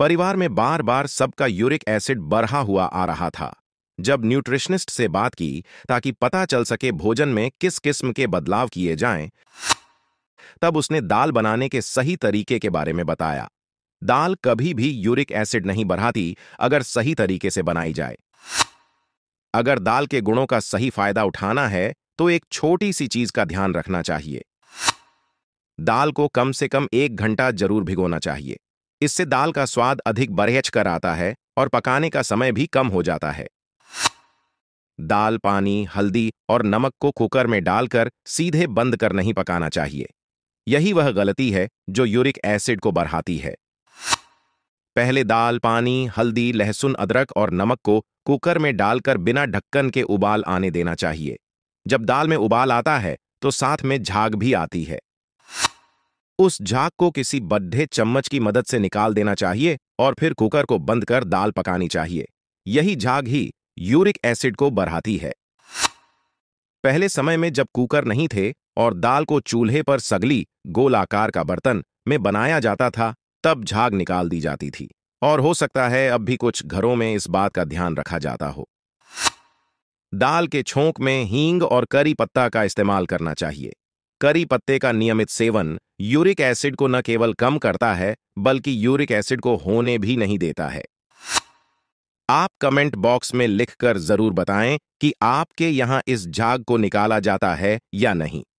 परिवार में बार बार सबका यूरिक एसिड बढ़ा हुआ आ रहा था जब न्यूट्रिशनिस्ट से बात की ताकि पता चल सके भोजन में किस किस्म के बदलाव किए जाएं, तब उसने दाल बनाने के सही तरीके के बारे में बताया दाल कभी भी यूरिक एसिड नहीं बढ़ाती अगर सही तरीके से बनाई जाए अगर दाल के गुणों का सही फायदा उठाना है तो एक छोटी सी चीज का ध्यान रखना चाहिए दाल को कम से कम एक घंटा जरूर भिगोना चाहिए इससे दाल का स्वाद अधिक बरहेज कर आता है और पकाने का समय भी कम हो जाता है दाल पानी हल्दी और नमक को कुकर में डालकर सीधे बंद कर नहीं पकाना चाहिए यही वह गलती है जो यूरिक एसिड को बढ़ाती है पहले दाल पानी हल्दी लहसुन अदरक और नमक को कुकर में डालकर बिना ढक्कन के उबाल आने देना चाहिए जब दाल में उबाल आता है तो साथ में झाग भी आती है उस झाग को किसी बड्ढे चम्मच की मदद से निकाल देना चाहिए और फिर कुकर को बंद कर दाल पकानी चाहिए यही झाग ही यूरिक एसिड को बढ़ाती है पहले समय में जब कुकर नहीं थे और दाल को चूल्हे पर सगली गोलाकार का बर्तन में बनाया जाता था तब झाग निकाल दी जाती थी और हो सकता है अब भी कुछ घरों में इस बात का ध्यान रखा जाता हो दाल के छोंक में हींग और करी पत्ता का इस्तेमाल करना चाहिए करी पत्ते का नियमित सेवन यूरिक एसिड को न केवल कम करता है बल्कि यूरिक एसिड को होने भी नहीं देता है आप कमेंट बॉक्स में लिखकर जरूर बताएं कि आपके यहां इस झाग को निकाला जाता है या नहीं